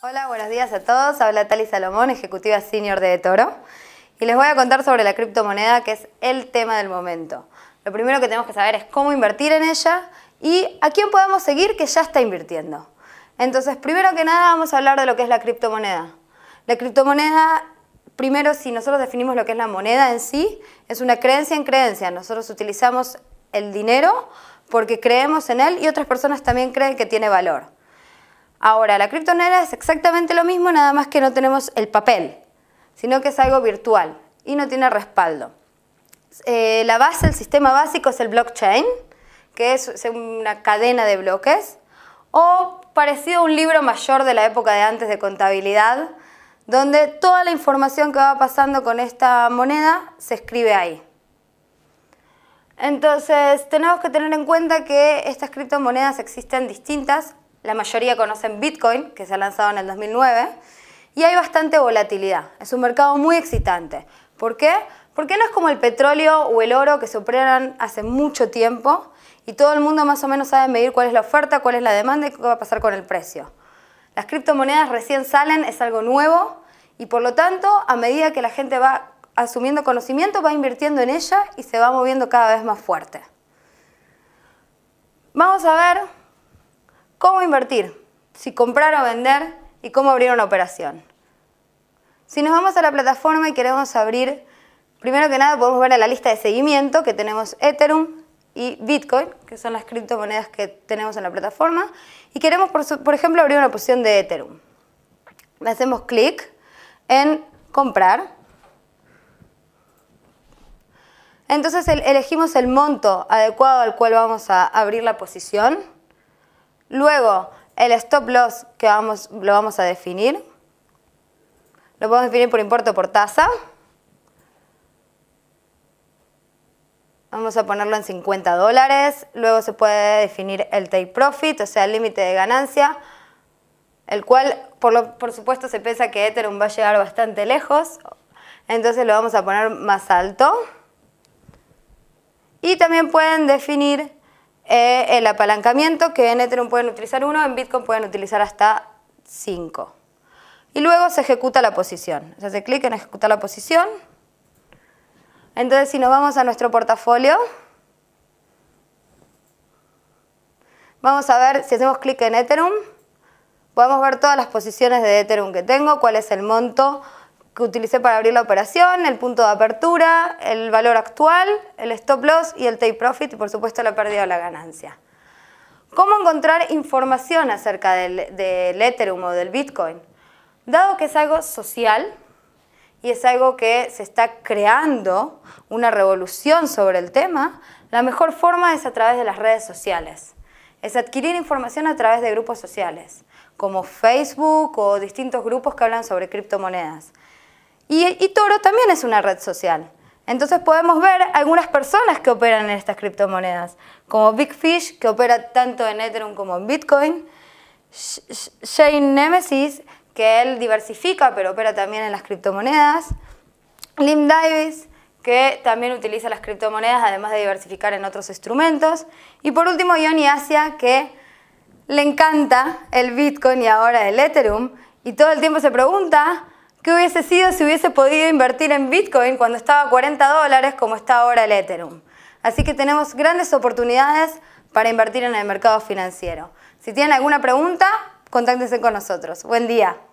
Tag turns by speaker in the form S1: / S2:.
S1: Hola, buenos días a todos. Habla Tali Salomón, ejecutiva senior de, de Toro. Y les voy a contar sobre la criptomoneda, que es el tema del momento. Lo primero que tenemos que saber es cómo invertir en ella y a quién podemos seguir que ya está invirtiendo. Entonces, primero que nada, vamos a hablar de lo que es la criptomoneda. La criptomoneda, primero, si nosotros definimos lo que es la moneda en sí, es una creencia en creencia. Nosotros utilizamos el dinero porque creemos en él y otras personas también creen que tiene valor. Ahora, la criptonera es exactamente lo mismo, nada más que no tenemos el papel, sino que es algo virtual y no tiene respaldo. Eh, la base, el sistema básico es el blockchain, que es una cadena de bloques, o parecido a un libro mayor de la época de antes de contabilidad, donde toda la información que va pasando con esta moneda se escribe ahí. Entonces, tenemos que tener en cuenta que estas criptomonedas existen distintas, la mayoría conocen Bitcoin, que se ha lanzado en el 2009, y hay bastante volatilidad. Es un mercado muy excitante. ¿Por qué? Porque no es como el petróleo o el oro que se operan hace mucho tiempo y todo el mundo más o menos sabe medir cuál es la oferta, cuál es la demanda y qué va a pasar con el precio. Las criptomonedas recién salen, es algo nuevo y por lo tanto, a medida que la gente va asumiendo conocimiento, va invirtiendo en ella y se va moviendo cada vez más fuerte. Vamos a ver cómo invertir, si comprar o vender y cómo abrir una operación. Si nos vamos a la plataforma y queremos abrir, primero que nada podemos ver a la lista de seguimiento que tenemos Ethereum y Bitcoin, que son las criptomonedas que tenemos en la plataforma, y queremos, por, ejemplo, abrir una posición de Ethereum. Le hacemos clic en comprar. Entonces elegimos el monto adecuado al cual vamos a abrir la posición. Luego, el stop loss que vamos, lo vamos a definir. Lo podemos definir por importe o por tasa. Vamos a ponerlo en 50 dólares. Luego se puede definir el take profit, o sea, el límite de ganancia, el cual, por, por supuesto, se piensa que Ethereum va a llegar bastante lejos. Entonces lo vamos a poner más alto. Y también pueden definir eh, el apalancamiento, que en Ethereum pueden utilizar uno, en Bitcoin pueden utilizar hasta 5. Y luego se ejecuta la posición. Se hace clic en ejecutar la posición. Entonces, si nos vamos a nuestro portafolio, vamos a ver, si hacemos clic en Ethereum, podemos ver todas las posiciones de Ethereum que tengo, cuál es el monto, que utilicé para abrir la operación, el punto de apertura, el valor actual, el stop loss y el take profit y por supuesto la pérdida o la ganancia. ¿Cómo encontrar información acerca del, del Ethereum o del Bitcoin? Dado que es algo social y es algo que se está creando una revolución sobre el tema, la mejor forma es a través de las redes sociales. Es adquirir información a través de grupos sociales, como Facebook o distintos grupos que hablan sobre criptomonedas. Y, Toro también es una red social. Entonces podemos ver algunas personas que operan en estas criptomonedas, como Big Fish, que opera tanto en Ethereum como en Bitcoin, Shane Nemesis, que él diversifica pero opera también en las criptomonedas, Lim Davis, que también utiliza las criptomonedas además de diversificar en otros instrumentos, y por último Johnny Asia, que le encanta el Bitcoin y ahora el Ethereum, y todo el tiempo se pregunta, ¿Qué hubiese sido si hubiese podido invertir en Bitcoin cuando estaba a 40 dólares como está ahora el Ethereum? Así que tenemos grandes oportunidades para invertir en el mercado financiero. Si tienen alguna pregunta, contáctense con nosotros. Buen día.